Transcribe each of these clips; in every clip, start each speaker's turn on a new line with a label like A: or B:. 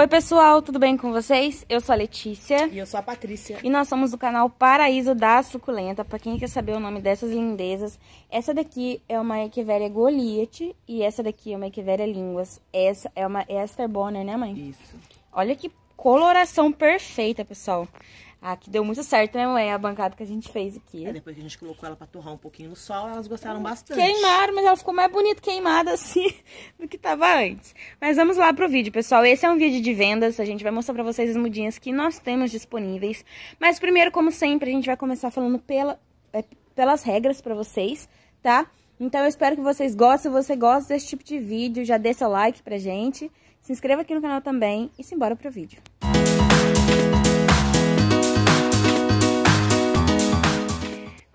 A: Oi, pessoal, tudo bem com vocês? Eu sou a Letícia. E eu sou a Patrícia. E nós somos do canal Paraíso da Suculenta. Para quem quer saber o nome dessas lindezas, essa daqui é uma Echeveria Goliath e essa daqui é uma Echeveria Línguas. Essa é uma Esther Bonner, né, mãe? Isso. Olha que coloração perfeita, pessoal. A ah, que deu muito certo, né, mãe? A bancada que a gente fez aqui. É, depois que a gente colocou ela pra torrar um pouquinho no sol, elas gostaram bastante. Queimaram, mas ela ficou mais bonita queimada assim do que tava antes. Mas vamos lá pro vídeo, pessoal. Esse é um vídeo de vendas. A gente vai mostrar pra vocês as mudinhas que nós temos disponíveis. Mas primeiro, como sempre, a gente vai começar falando pela, é, pelas regras pra vocês, tá? Então eu espero que vocês gostem. Se você gosta desse tipo de vídeo, já dê seu like pra gente. Se inscreva aqui no canal também e simbora pro vídeo. Música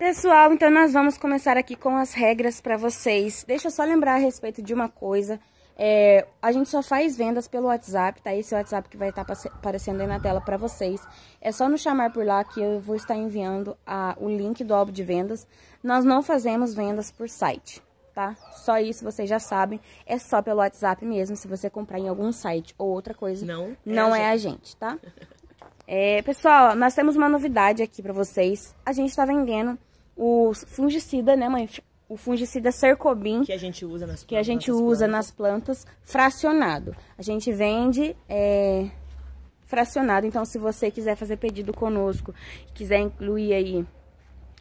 A: Pessoal, então nós vamos começar aqui com as regras para vocês. Deixa eu só lembrar a respeito de uma coisa. É, a gente só faz vendas pelo WhatsApp, tá? Esse o WhatsApp que vai tá estar aparecendo aí na tela para vocês. É só nos chamar por lá que eu vou estar enviando a, o link do álbum de vendas. Nós não fazemos vendas por site, tá? Só isso vocês já sabem. É só pelo WhatsApp mesmo, se você comprar em algum site ou outra coisa. Não, é não é, é a gente, tá? É, pessoal, nós temos uma novidade aqui para vocês. A gente está vendendo o fungicida, né, mãe? O fungicida Sercobim que a gente usa nas plantas, que a gente usa nas plantas fracionado. A gente vende é, fracionado. Então, se você quiser fazer pedido conosco, quiser incluir aí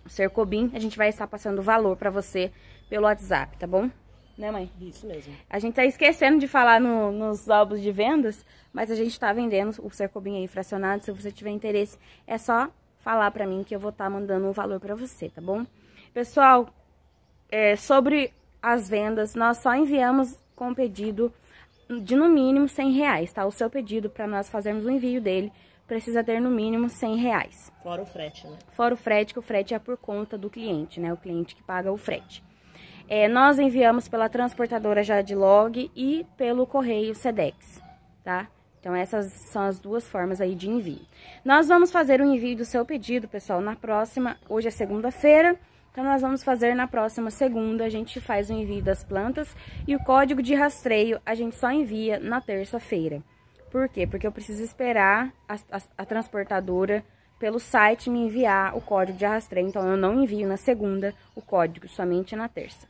A: o cercobin, a gente vai estar passando o valor para você pelo WhatsApp, tá bom? Né, mãe? Isso mesmo. A gente tá esquecendo de falar no, nos álbuns de vendas, mas a gente tá vendendo o Sercobim aí fracionado. Se você tiver interesse, é só falar para mim que eu vou estar tá mandando um valor para você, tá bom? Pessoal, é, sobre as vendas, nós só enviamos com pedido de no mínimo 100 reais, tá? O seu pedido para nós fazermos o envio dele precisa ter no mínimo 100 reais. Fora o frete, né? Fora o frete, que o frete é por conta do cliente, né? O cliente que paga o frete. É, nós enviamos pela transportadora Jadlog e pelo correio Sedex, tá? Então, essas são as duas formas aí de envio. Nós vamos fazer o envio do seu pedido, pessoal, na próxima. Hoje é segunda-feira. Então, nós vamos fazer na próxima segunda, a gente faz o envio das plantas e o código de rastreio a gente só envia na terça-feira. Por quê? Porque eu preciso esperar a, a, a, transportadora pelo site me enviar o código de rastreio, então eu não envio na segunda o código, somente na terça.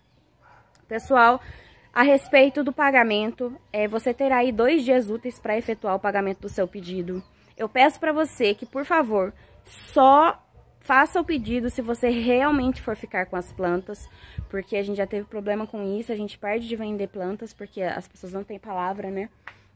A: Pessoal, a respeito do pagamento, é, você terá aí dois dias úteis para efetuar o pagamento do seu pedido. Eu peço para você que, por favor, só faça o pedido se você realmente for ficar com as plantas, porque a gente já teve problema com isso, a gente perde de vender plantas, porque as pessoas não têm palavra, né?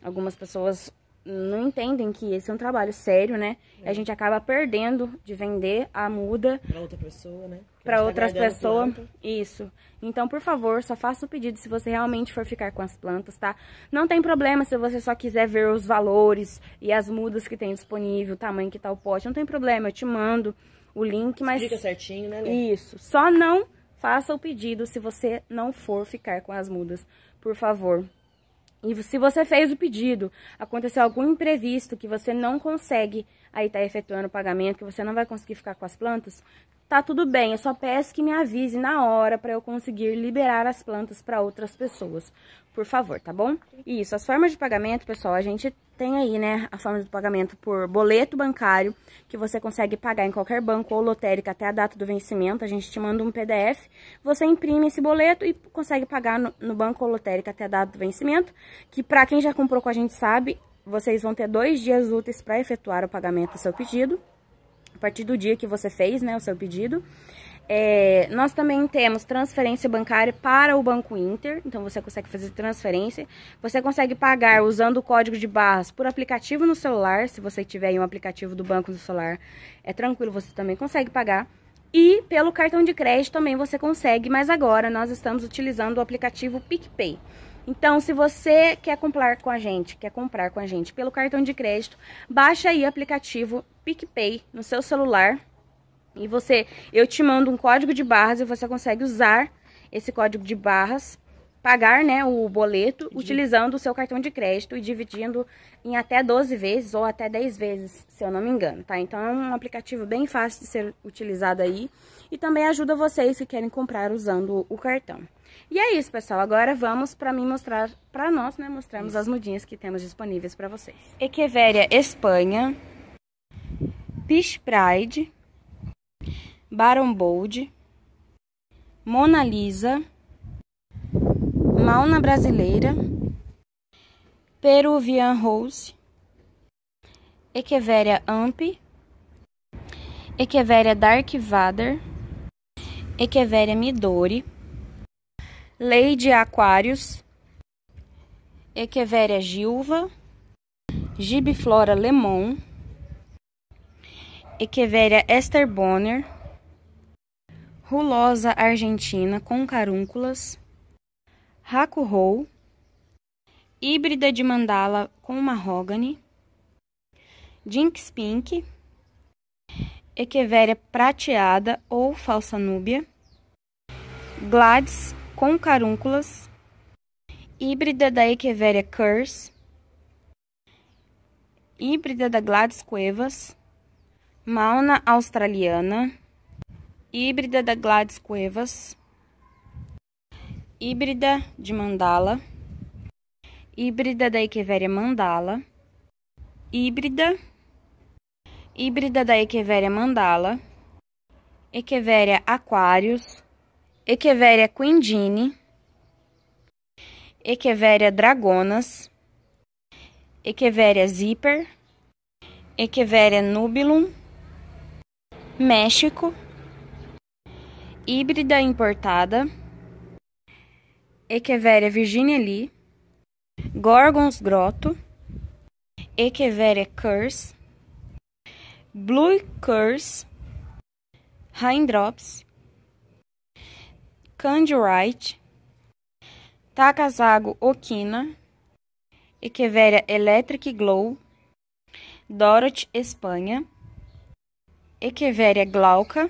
A: Algumas pessoas não entendem que esse é um trabalho sério, né? É. A gente acaba perdendo de vender a muda. Pra outra pessoa, né? para tá outras pessoas. Isso. Então, por favor, só faça o pedido se você realmente for ficar com as plantas, tá? Não tem problema se você só quiser ver os valores e as mudas que tem disponível, o tamanho que tá o pote. Não tem problema, eu te mando o link, mas... certinho, né, Lê? Isso. Só não faça o pedido se você não for ficar com as mudas, por favor. E se você fez o pedido, aconteceu algum imprevisto que você não consegue aí estar tá efetuando o pagamento, que você não vai conseguir ficar com as plantas, tá tudo bem, eu só peço que me avise na hora para eu conseguir liberar as plantas para outras pessoas por favor, tá bom? isso, as formas de pagamento, pessoal, a gente tem aí, né, a forma de pagamento por boleto bancário, que você consegue pagar em qualquer banco ou lotérica até a data do vencimento, a gente te manda um PDF, você imprime esse boleto e consegue pagar no, no banco ou lotérica até a data do vencimento, que para quem já comprou com a gente sabe, vocês vão ter dois dias úteis para efetuar o pagamento do seu pedido, a partir do dia que você fez, né, o seu pedido, é, nós também temos transferência bancária para o Banco Inter, então você consegue fazer transferência. Você consegue pagar usando o código de barras por aplicativo no celular, se você tiver um aplicativo do banco no celular, é tranquilo, você também consegue pagar. E pelo cartão de crédito também você consegue, mas agora nós estamos utilizando o aplicativo PicPay. Então, se você quer comprar com a gente, quer comprar com a gente pelo cartão de crédito, baixa aí o aplicativo PicPay no seu celular e você, eu te mando um código de barras e você consegue usar esse código de barras, pagar né, o boleto de... Uhum. utilizando o seu cartão de crédito e dividindo em até 12 vezes ou até 10 vezes, se eu não me engano, tá? Então é um aplicativo bem fácil de ser utilizado aí e também ajuda vocês que querem comprar usando o cartão. E é isso, pessoal. Agora vamos para mim mostrar, para nós, né, mostrarmos as mudinhas que temos disponíveis para vocês. Equeveria, Espanha, Peach Pride, Baron Bold, Mona Lisa, Mauna Brasileira, Peruvian Rose, Echeveria Amp, Echeveria Dark Vader, Echeveria Midori, Lady Aquarius, Echeveria Gilva, Gibiflora Lemon, Echeveria Esther Bonner, rulosa argentina com carúnculas, raco híbrida de mandala com mahogany, jinx pink, echeveria prateada ou falsa núbia, gladys com carúnculas, híbrida da echeveria curse, híbrida da gladys cuevas, mauna australiana, híbrida da Gladys Cuevas, híbrida de mandala, híbrida da Echeveria mandala, híbrida, híbrida da Echeveria mandala, Echeveria aquários, Echeveria Quindini, Echeveria dragonas, Echeveria zipper, Echeveria nubilum, México, híbrida importada, Echeveria lee Gorgons grotto, Echeveria curse, Blue curse, Raindrops, Candy Wright, Takazago Okina, Echeveria Electric Glow, Dorothy Espanha, Echeveria Glauca,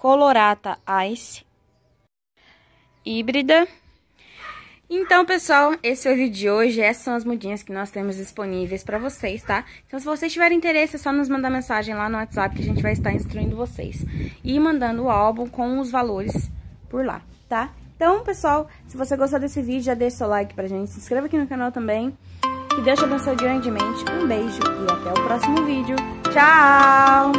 A: colorata ice, híbrida. Então, pessoal, esse é o vídeo de hoje. Essas é são as mudinhas que nós temos disponíveis para vocês, tá? Então, se vocês tiverem interesse, é só nos mandar mensagem lá no WhatsApp que a gente vai estar instruindo vocês. E mandando o álbum com os valores por lá, tá? Então, pessoal, se você gostou desse vídeo, já deixa seu like pra gente. Se inscreva aqui no canal também. Que Deus te abençoe grandemente. Um beijo e até o próximo vídeo. Tchau!